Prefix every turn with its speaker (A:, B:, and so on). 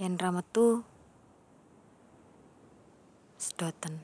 A: Yen rametu sedotan.